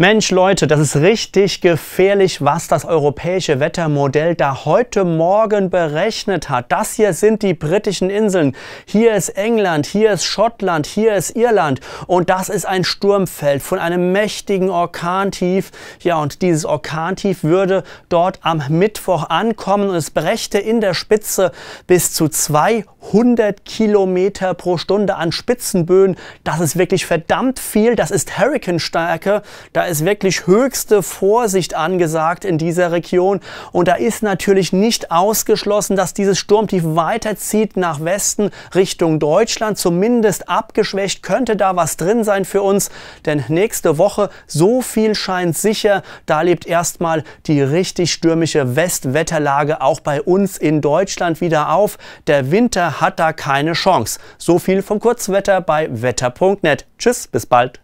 Mensch Leute, das ist richtig gefährlich, was das europäische Wettermodell da heute Morgen berechnet hat. Das hier sind die britischen Inseln, hier ist England, hier ist Schottland, hier ist Irland und das ist ein Sturmfeld von einem mächtigen Orkantief. Ja, und dieses Orkantief würde dort am Mittwoch ankommen und es brächte in der Spitze bis zu 200 100 Kilometer pro Stunde an Spitzenböen. Das ist wirklich verdammt viel. Das ist Hurricane-Stärke. Da ist wirklich höchste Vorsicht angesagt in dieser Region. Und da ist natürlich nicht ausgeschlossen, dass dieses Sturmtief weiterzieht nach Westen Richtung Deutschland. Zumindest abgeschwächt könnte da was drin sein für uns. Denn nächste Woche, so viel scheint sicher, da lebt erstmal die richtig stürmische Westwetterlage auch bei uns in Deutschland wieder auf. Der Winter hat da keine Chance. So viel vom Kurzwetter bei wetter.net. Tschüss, bis bald.